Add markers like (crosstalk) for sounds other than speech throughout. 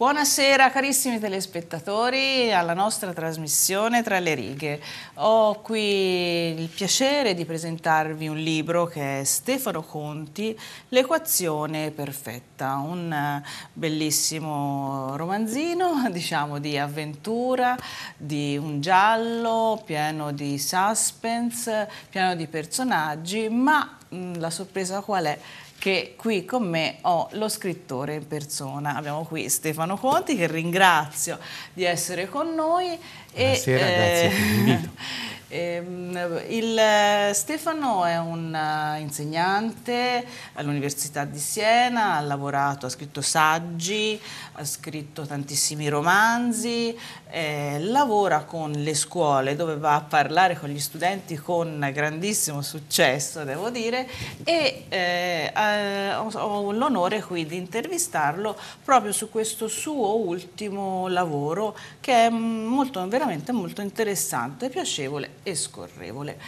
Buonasera carissimi telespettatori alla nostra trasmissione Tra le righe. Ho qui il piacere di presentarvi un libro che è Stefano Conti, L'equazione perfetta, un eh, bellissimo romanzino, (laughs) diciamo di avventura, di un giallo pieno di suspense, pieno di personaggi, ma Mm, la sorpresa qual è? Che qui con me ho lo scrittore in persona. Abbiamo qui Stefano Conti che ringrazio di essere con noi. Buonasera, e, eh, grazie (laughs) Ehm, il eh, Stefano è un eh, insegnante all'Università di Siena, ha lavorato, ha scritto saggi, ha scritto tantissimi romanzi, eh, lavora con le scuole dove va a parlare con gli studenti con grandissimo successo, devo dire, e eh, eh ho l'onore qui di intervistarlo proprio su questo suo ultimo lavoro che è molto, veramente molto interessante e piacevole e scorrevole.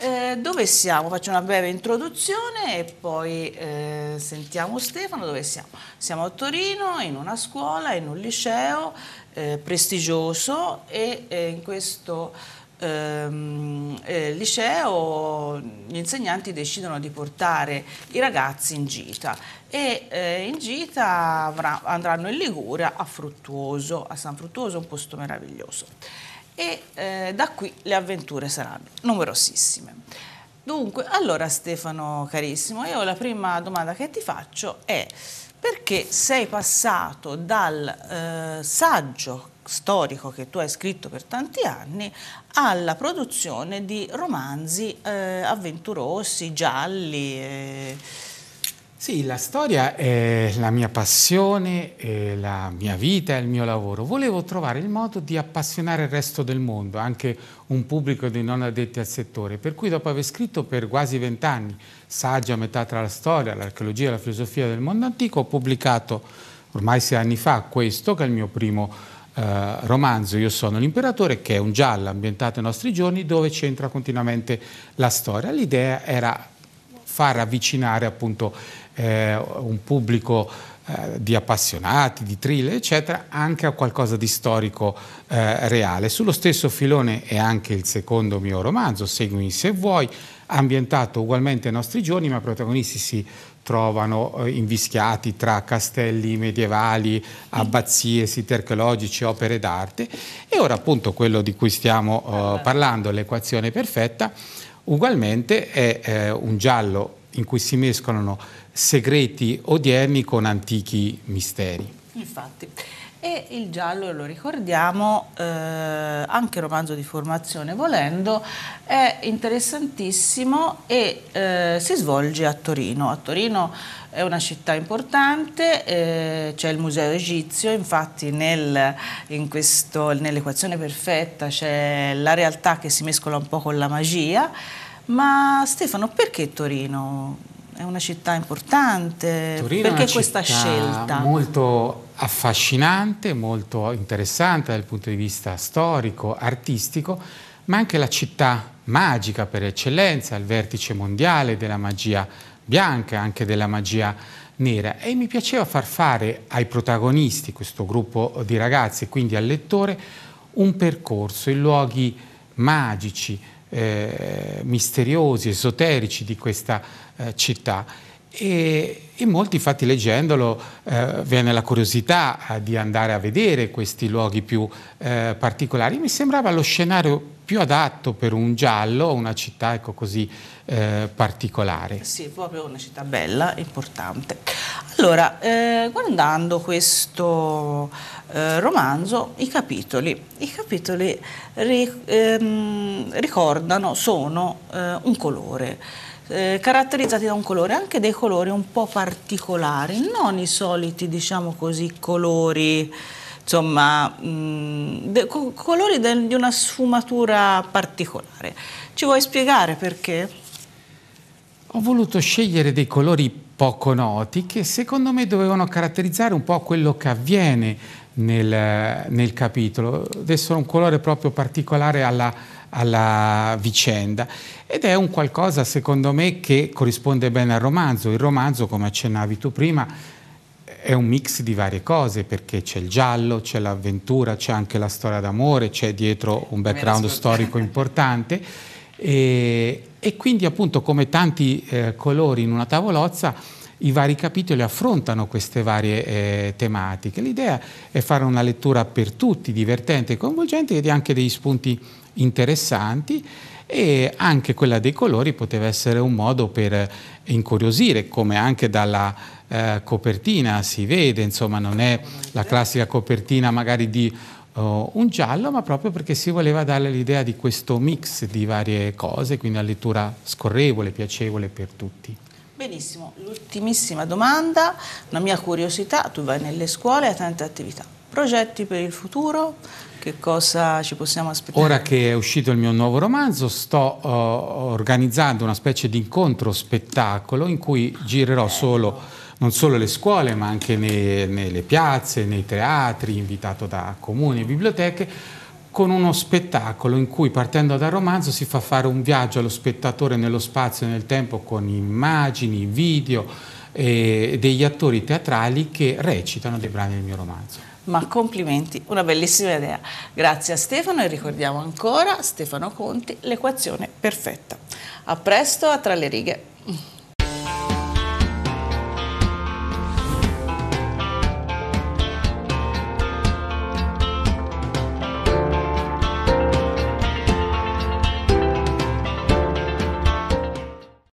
Eh, dove siamo? Faccio una breve introduzione e poi eh, sentiamo Stefano dove siamo. Siamo a Torino in una scuola, in un liceo eh, prestigioso e eh, in questo ehm, eh, liceo gli insegnanti decidono di portare i ragazzi in gita e eh, in gita andranno in Liguria a Fruttuoso, a San Fruttuoso, un posto meraviglioso e eh, da qui le avventure saranno numerosissime. Dunque, allora Stefano carissimo, io la prima domanda che ti faccio è perché sei passato dal eh, saggio storico che tu hai scritto per tanti anni alla produzione di romanzi eh, avventurosi, gialli? Eh, sì, la storia è la mia passione, la mia vita, è il mio lavoro. Volevo trovare il modo di appassionare il resto del mondo, anche un pubblico di non addetti al settore. Per cui dopo aver scritto per quasi vent'anni saggi a metà tra la storia, l'archeologia e la filosofia del mondo antico, ho pubblicato ormai sei anni fa questo, che è il mio primo eh, romanzo Io sono l'imperatore, che è un giallo ambientato ai nostri giorni, dove c'entra continuamente la storia. L'idea era far avvicinare appunto eh, un pubblico eh, di appassionati, di thriller, eccetera, anche a qualcosa di storico eh, reale. Sullo stesso filone è anche il secondo mio romanzo, Seguimi se vuoi, ambientato ugualmente ai nostri giorni, ma i protagonisti si trovano eh, invischiati tra castelli medievali, abbazie, siti archeologici, opere d'arte. E ora appunto quello di cui stiamo eh, parlando, l'equazione perfetta, Ugualmente è eh, un giallo in cui si mescolano segreti odierni con antichi misteri. Infatti, e il giallo, lo ricordiamo, eh, anche romanzo di formazione volendo, è interessantissimo e eh, si svolge a Torino. A Torino è una città importante, eh, c'è il museo egizio, infatti nel, in nell'equazione perfetta c'è la realtà che si mescola un po' con la magia. Ma Stefano, perché Torino? è una città importante. Torino Perché questa scelta? Molto affascinante, molto interessante dal punto di vista storico, artistico, ma anche la città magica per eccellenza, il vertice mondiale della magia bianca, e anche della magia nera. E mi piaceva far fare ai protagonisti, questo gruppo di ragazzi, e quindi al lettore, un percorso in luoghi magici, eh, misteriosi, esoterici di questa eh, città e in molti, infatti, leggendolo, eh, venne la curiosità eh, di andare a vedere questi luoghi più eh, particolari. Mi sembrava lo scenario più adatto per un giallo, una città ecco, così eh, particolare. Sì, proprio una città bella, importante. Allora, eh, guardando questo eh, romanzo, i capitoli, i capitoli ri, ehm, ricordano, sono un colore eh, caratterizzati da un colore, anche dei colori un po' particolari, non i soliti, diciamo così, colori, insomma, mh, mm, de, co colori de, di una sfumatura particolare. Ci vuoi spiegare perché? Ho voluto scegliere dei colori poco noti che secondo me dovevano caratterizzare un po' quello che avviene nel, nel capitolo. Adesso un colore proprio particolare alla alla vicenda ed è un qualcosa secondo me che corrisponde bene al romanzo. Il romanzo, come accennavi tu prima, è un mix di varie cose perché c'è il giallo, c'è l'avventura, c'è anche la storia d'amore, c'è dietro un background storico (laughs) importante e, e, quindi appunto come tanti eh, colori in una tavolozza i vari capitoli affrontano queste varie eh, tematiche. L'idea è fare una lettura per tutti, divertente e coinvolgente, ed anche degli spunti interessanti e anche quella dei colori poteva essere un modo per incuriosire, come anche dalla eh, copertina si vede, insomma non è la classica copertina magari di oh, un giallo, ma proprio perché si voleva dare l'idea di questo mix di varie cose, quindi una lettura scorrevole, piacevole per tutti. Benissimo, l'ultimissima domanda, una mia curiosità, tu vai nelle scuole e hai tante attività. Progetti per il futuro? Che cosa ci possiamo aspettare? Ora che è uscito il mio nuovo romanzo sto uh, organizzando una specie di incontro spettacolo in cui girerò solo non solo le scuole ma anche nei, nelle piazze, nei teatri, invitato da comuni e biblioteche con uno spettacolo in cui partendo dal romanzo si fa fare un viaggio allo spettatore nello spazio e nel tempo con immagini, video e eh, degli attori teatrali che recitano dei brani del mio romanzo. Ma complimenti, una bellissima idea. Grazie a Stefano e ricordiamo ancora Stefano Conti, l'equazione perfetta. A presto a Tra le righe.